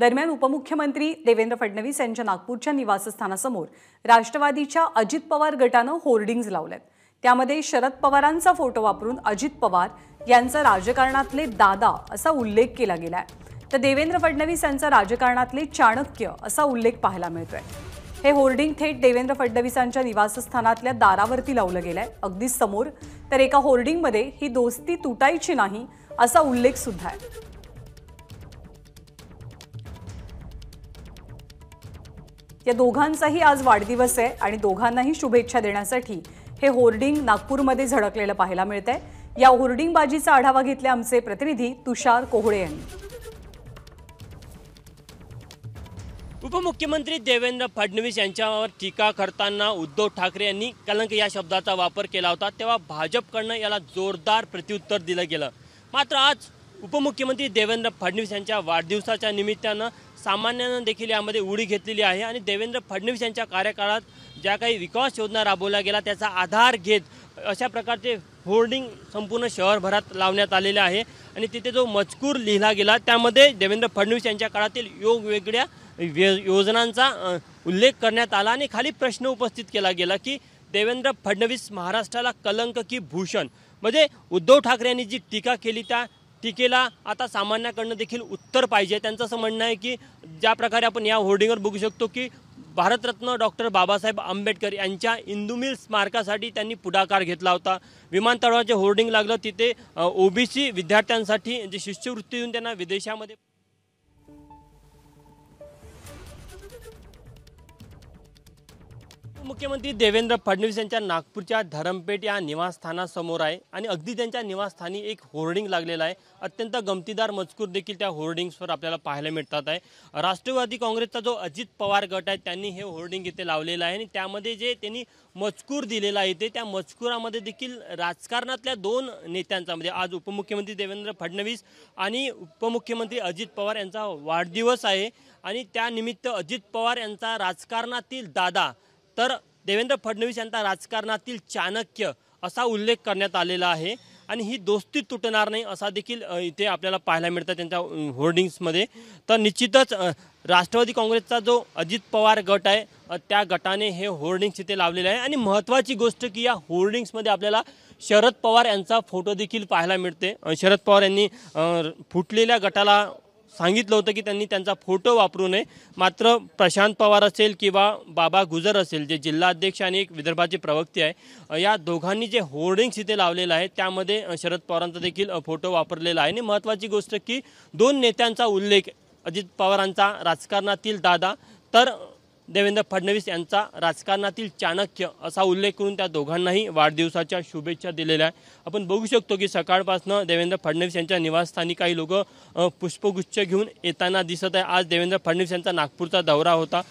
दरम्यान उपमुख्यमंत्री देवेंद्र फडणवीस यांच्या नागपूरच्या निवासस्थानासमोर राष्ट्रवादीच्या अजित पवार गटानं होर्डिंग्ज लावल्यात त्यामध्ये शरद पवारांचा फोटो वापरून अजित पवार यांचा राजकारणातले दादा असा उल्लेख केला गेलाय तर देवेंद्र फडणवीस यांचा राजकारणातले चाणक्य असा उल्लेख पाहायला मिळतोय हे होर्डिंग थेट देवेंद्र फडणवीसांच्या निवासस्थानातल्या दारावरती लावलं गेलंय अगदी समोर तर एका होर्डिंगमध्ये ही दोस्ती तुटायची नाही असा उल्लेख सुद्धा आहे या दोघांचाही आज वाढदिवस आहे आणि दोघांनाही शुभेच्छा देण्यासाठी हे होर्डिंग नागपूरमध्ये झळकलेलं पाहायला मिळत आहे या होर्डिंगबाजीचा आढावा घेतले आमचे प्रतिनिधी तुषार कोहळे यांनी उपमुख्यमंत्री देवेंद्र फडणवीस यांच्यावर टीका करताना उद्धव ठाकरे यांनी कलंक या शब्दाचा वापर केला होता तेव्हा भाजपकडनं याला जोरदार प्रत्युत्तर दिलं गेलं मात्र आज उपमुख्यमंत्री देवेंद्र फडणवीस यांच्या वाढदिवसाच्या निमित्तानं सामान्यानं देखील यामध्ये उडी घेतलेली आहे आणि देवेंद्र फडणवीस यांच्या कार्यकाळात ज्या काही विकास योजना राबवल्या गेला त्याचा आधार घेत अशा प्रकारचे होर्डिंग संपूर्ण शहरभरात लावण्यात आलेले आहे आणि तिथे जो मजकूर लिहिला गेला त्यामध्ये देवेंद्र फडणवीस यांच्या काळातील योग व्य योजनांचा उल्लेख करण्यात आला आणि खाली प्रश्न उपस्थित केला गेला की देवेंद्र फडणवीस महाराष्ट्राला कलंक की भूषण म्हणजे उद्धव ठाकरे यांनी जी टीका केली त्या टीकेला आता सामान्याकडनं देखील उत्तर पाहिजे त्यांचं असं म्हणणं आहे की ज्या प्रकारे आपण या होर्डिंगवर बघू शकतो की भारतरत्न डॉक्टर बाबासाहेब आंबेडकर यांच्या इंदुमिल स्मारकासाठी त्यांनी पुढाकार घेतला होता जे होर्डिंग लागलं तिथे ओबीसी विद्यार्थ्यांसाठी जे शिष्यवृत्ती देऊन त्यांना विदेशामध्ये मुख्यमंत्री देवेंद्र फडणवीस यांच्या नागपूरच्या धरमपेठ या निवासस्थानासमोर आहे आणि अगदी त्यांच्या निवासस्थानी एक होर्डिंग लागलेला आहे अत्यंत गमतीदार मजकूर देखील त्या होर्डिंग्सवर आपल्याला पाहायला मिळतात आहे राष्ट्रवादी काँग्रेसचा जो अजित पवार गट आहे त्यांनी हे होर्डिंग इथे लावलेलं आहे आणि त्यामध्ये जे त्यांनी मजकूर दिलेला आहे ते त्या मजकुरामध्ये देखील राजकारणातल्या दोन नेत्यांचा म्हणजे आज उपमुख्यमंत्री देवेंद्र फडणवीस आणि उपमुख्यमंत्री अजित पवार यांचा वाढदिवस आहे आणि त्यानिमित्त अजित पवार यांचा राजकारणातील दादा तर देवेंद्र फडणवीस यांचा राजकारणातील चाणक्य असा उल्लेख करण्यात आलेला आहे आणि ही दोस्ती तुटणार नाही असा देखील इथे आपल्याला पाहायला मिळतं त्यांच्या होर्डिंग्समध्ये तर निश्चितच राष्ट्रवादी काँग्रेसचा जो अजित पवार गट आहे त्या गटाने हे होर्डिंग्स इथे लावलेले आहे आणि महत्त्वाची गोष्ट की या होर्डिंग्समध्ये आपल्याला शरद पवार यांचा फोटो देखील पाहायला मिळते शरद पवार यांनी फुटलेल्या गटाला सांगितलं होतं की त्यांनी त्यांचा फोटो वापरू नये मात्र प्रशांत पवार असेल किंवा बाबा गुजर असेल जे जिल्हा अध्यक्ष आणि एक विदर्भाचे प्रवक्ते आहे या दोघांनी जे होर्डिंग्स इथे लावलेलं आहे त्यामध्ये शरद पवारांचा देखील फोटो वापरलेला आहे आणि महत्त्वाची गोष्ट की दोन नेत्यांचा उल्लेख अजित पवारांचा राजकारणातील दादा तर देवेंद्र फडणवीस यांचा राजकारणातील चाणक्य असा उल्लेख करून त्या दोघांनाही वाढदिवसाच्या शुभेच्छा दिलेल्या आहे आपण बघू शकतो की सकाळपासनं देवेंद्र फडणवीस यांच्या निवासस्थानी काही लोक पुष्पगुच्छ घेऊन येताना दिसत आहे आज देवेंद्र फडणवीस यांचा नागपूरचा दौरा होता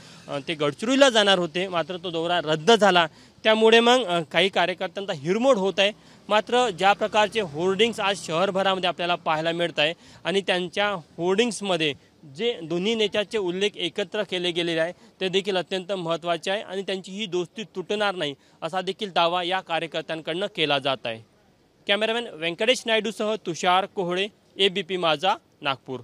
ते गडचिरोलीला जाणार होते मात्र तो दौरा रद्द झाला त्यामुळे मग काही कार्यकर्त्यांचा हिरमोड होत आहे मात्र ज्या प्रकारचे होर्डिंग्स आज शहरभरामध्ये आपल्याला पाहायला मिळत आहे आणि त्यांच्या होर्डिंग्समध्ये जे दोन्ही नेत्याचे उल्लेख एकत्र केले गेलेले आहे ते देखील अत्यंत महत्त्वाचे आहे आणि त्यांची ही दोस्ती तुटणार नाही असा देखील दावा या कार्यकर्त्यांकडनं केला जात आहे कॅमेरामॅन व्यंकटेश नायडूसह Tushar Kohale A B P Majha Nagpur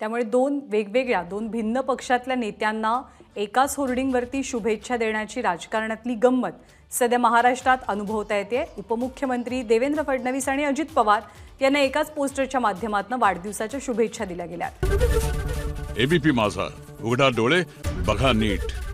त्यामुळे दोन वेगवेगळ्या दोन भिन्न पक्षातल्या नेत्यांना एकाच होर्डिंगवरती शुभेच्छा देण्याची राजकारणातली गंमत सध्या महाराष्ट्रात अनुभवता येते उपमुख्यमंत्री देवेंद्र फडणवीस आणि अजित पवार यांना एकाच पोस्टरच्या माध्यमातून वाढदिवसाच्या शुभेच्छा दिल्या गेल्या एबीपी माझा उघडा डोळे बघा नीट